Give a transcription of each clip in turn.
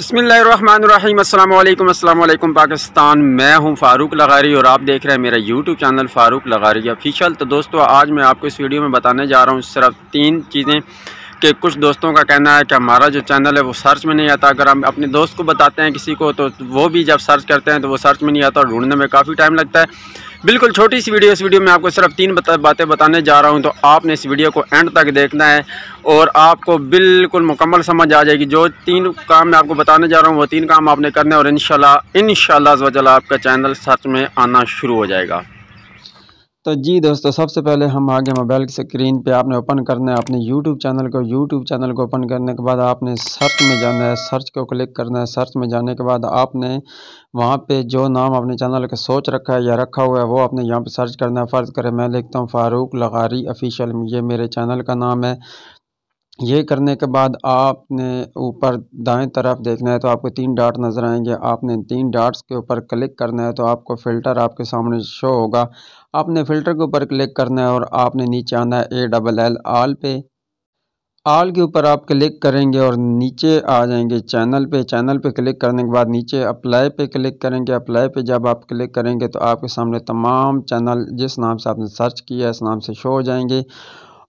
बसमीम् अल्लाम पाकिस्तान मैं हूं फ़ारूक लगारी और आप देख रहे हैं मेरा YouTube channel Farooq Lagari official तो दोस्तों आज मैं आपको इस वीडियो में बताने जा रहा हूं सिर्फ तीन चीज़ें कि कुछ दोस्तों का कहना है कि हमारा जो चैनल है वो सर्च में नहीं आता अगर हम अपने दोस्त को बताते हैं किसी को तो वो भी जब सर्च करते हैं तो वो सर्च में नहीं आता और ढूंढने में काफ़ी टाइम लगता है बिल्कुल छोटी सी वीडियो इस वीडियो में आपको सिर्फ तीन बता, बातें बताने जा रहा हूं तो आपने इस वीडियो को एंड तक देखना है और आपको बिल्कुल मुकम्मल समझ आ जाएगी जो तीन काम मैं आपको बताने जा रहा हूं वो तीन काम आपने करने और इन शाला इन आपका चैनल सर्च में आना शुरू हो जाएगा तो जी दोस्तों सबसे पहले हम आगे मोबाइल की स्क्रीन पे आपने ओपन करना है अपने यूट्यूब चैनल को यूट्यूब चैनल को ओपन करने के बाद आपने सर्च में जाना है सर्च को क्लिक करना है सर्च में जाने के बाद आपने वहाँ पे जो नाम अपने चैनल का सोच रखा है या रखा हुआ है वो आपने यहाँ पे सर्च करना है फ़र्ज़ करें मैं लिखता हूँ फ़ारूक लगारी ऑफिशियल ये मेरे चैनल का नाम है ये करने के बाद आपने ऊपर दाएं तरफ देखना है तो आपको तीन डाट नज़र आएंगे आपने तीन डाट्स के ऊपर क्लिक करना है तो आपको फ़िल्टर आपके सामने शो होगा आपने फ़िल्टर के ऊपर क्लिक करना है और आपने नीचे आना है ए डबल एल आल पे आल के ऊपर आप क्लिक करेंगे और नीचे आ जाएंगे चैनल पे चैनल पे क्लिक करने के बाद नीचे अप्लाई पे क्लिक करेंगे अप्लाई पे जब आप क्लिक करेंगे तो आपके सामने तमाम चैनल जिस नाम से आपने सर्च किया है इस नाम से शो हो जाएंगे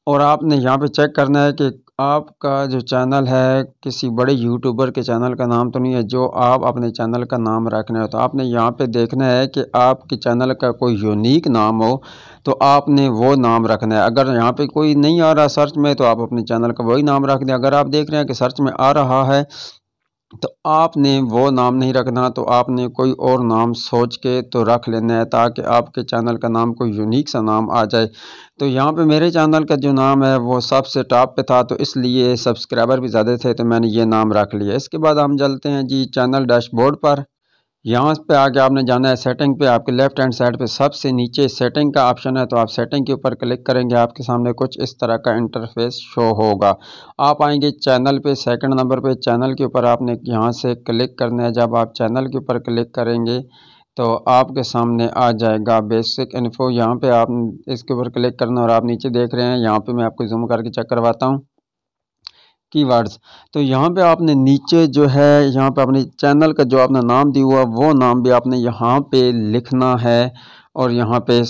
और आपने यहाँ पे चेक करना है कि आपका जो चैनल है किसी बड़े यूट्यूबर के चैनल का नाम तो नहीं है जो आप अपने चैनल का नाम रखना है तो आपने यहाँ पे देखना है कि आपके चैनल का कोई यूनिक नाम हो तो आपने वो नाम रखना है अगर यहाँ पे कोई नहीं आ रहा सर्च में तो आप अपने चैनल का वही नाम रख दें अगर आप देख रहे हैं कि सर्च में आ रहा है तो आपने वो नाम नहीं रखना तो आपने कोई और नाम सोच के तो रख लेना है ताकि आपके चैनल का नाम कोई यूनिक सा नाम आ जाए तो यहाँ पे मेरे चैनल का जो नाम है वो सबसे टॉप पे था तो इसलिए सब्सक्राइबर भी ज़्यादा थे तो मैंने ये नाम रख लिया इसके बाद हम चलते हैं जी चैनल डैशबोर्ड पर यहाँ पे आके आपने जाना है सेटिंग पे आपके लेफ्ट हैंड साइड पे सबसे नीचे सेटिंग का ऑप्शन है तो आप सेटिंग के ऊपर क्लिक करेंगे आपके सामने कुछ इस तरह का इंटरफेस शो होगा आप आएंगे चैनल पे सेकंड नंबर पे चैनल के ऊपर आपने यहाँ से क्लिक करना है जब आप चैनल के ऊपर क्लिक करेंगे तो आपके सामने आ जाएगा बेसिक इन्फो यहाँ पर आप इसके ऊपर क्लिक करना और आप नीचे देख रहे हैं यहाँ पर मैं आपको जूम करके चेक करवाता हूँ कीवर्ड्स तो यहाँ पे आपने नीचे जो है यहाँ पे अपने चैनल का जो आपने नाम दिया हुआ वो नाम भी आपने यहाँ पे लिखना है और यहाँ पे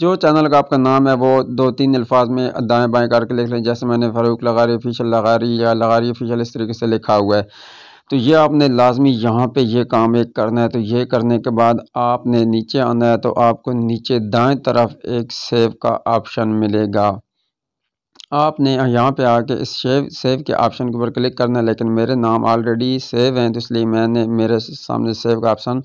जो चैनल का आपका नाम है वो दो तीन अल्फाज में दाएं बाएं करके लिख लें जैसे मैंने फ़ारूक लगारी ऑफिशल लगारी या लगारी ऑफिशल इस तरीके से लिखा हुआ है तो ये आपने लाजमी यहाँ पे ये काम एक करना है तो ये करने के बाद आपने नीचे आना है तो आपको नीचे दाएं तरफ एक सेव का ऑप्शन मिलेगा आपने यहाँ पे आके इस शेव सेव के ऑप्शन के ऊपर क्लिक करना है लेकिन मेरे नाम ऑलरेडी सेव हैं तो इसलिए मैंने मेरे सामने सेव का ऑप्शन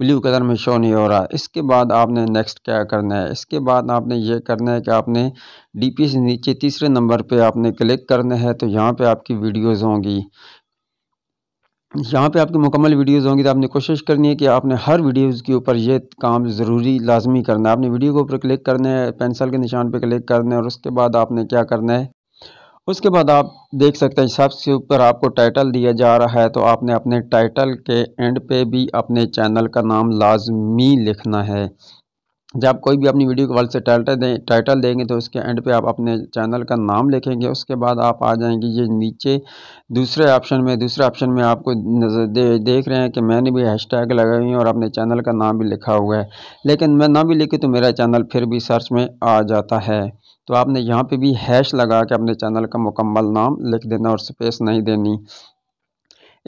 ब्लू कलर में शो नहीं हो रहा इसके बाद आपने नेक्स्ट क्या करना है इसके बाद आपने ये करना है कि आपने डी पी से नीचे तीसरे नंबर पे आपने क्लिक करना है तो यहाँ पे आपकी वीडियोज़ होंगी यहाँ पे आपकी मुकम्मल वीडियोस होंगी तो आपने कोशिश करनी है कि आपने हर वीडियोस के ऊपर ये काम ज़रूरी लाजमी करना है आपने वीडियो के ऊपर क्लिक करना है पेंसिल के निशान पे क्लिक करना है और उसके बाद आपने क्या करना है उसके बाद आप देख सकते हैं सबसे ऊपर आपको टाइटल दिया जा रहा है तो आपने अपने टाइटल के एंड पे भी अपने चैनल का नाम लाजमी लिखना है जब आप कोई भी अपनी वीडियो के वाले से टाइटल दें टाइटल देंगे तो उसके एंड पे आप अपने चैनल का नाम लिखेंगे उसके बाद आप आ जाएंगे ये नीचे दूसरे ऑप्शन में दूसरे ऑप्शन में आपको दे, देख रहे हैं कि मैंने भी हैशटैग लगाई हुई और अपने चैनल का नाम भी लिखा हुआ है लेकिन मैं ना भी लिखी तो मेरा चैनल फिर भी सर्च में आ जाता है तो आपने यहाँ पर भी हैश लगा के अपने चैनल का मुकम्मल नाम लिख देना और स्पेस नहीं देनी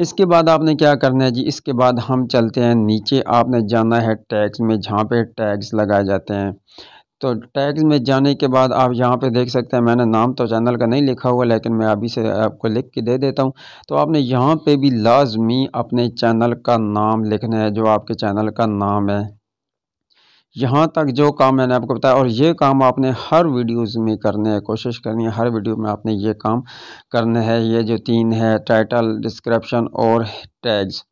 इसके बाद आपने क्या करना है जी इसके बाद हम चलते हैं नीचे आपने जाना है टैक्स में जहाँ पे टैक्स लगाए जाते हैं तो टैग्स में जाने के बाद आप यहाँ पे देख सकते हैं मैंने नाम तो चैनल का नहीं लिखा हुआ लेकिन मैं अभी से आपको लिख के दे देता हूँ तो आपने यहाँ पे भी लाजमी अपने चैनल का नाम लिखना है जो आपके चैनल का नाम है यहाँ तक जो काम मैंने आपको बताया और ये काम आपने हर वीडियोस में करने है कोशिश करनी है हर वीडियो में आपने ये काम करने है ये जो तीन है टाइटल डिस्क्रिप्शन और टैग्स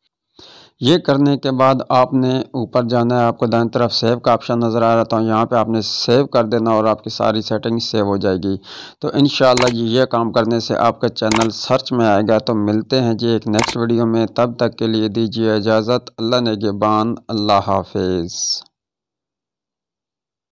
ये करने के बाद आपने ऊपर जाना है आपको दाएं तरफ सेव का ऑप्शन नज़र आ रहा था यहाँ पे आपने सेव कर देना और आपकी सारी सेटिंग सेव हो जाएगी तो इन ये काम करने से आपका चैनल सर्च में आएगा तो मिलते हैं जी एक नेक्स्ट वीडियो में तब तक के लिए दीजिए इजाज़त अल्लाह नेगेबान अल्लाह हाफिज़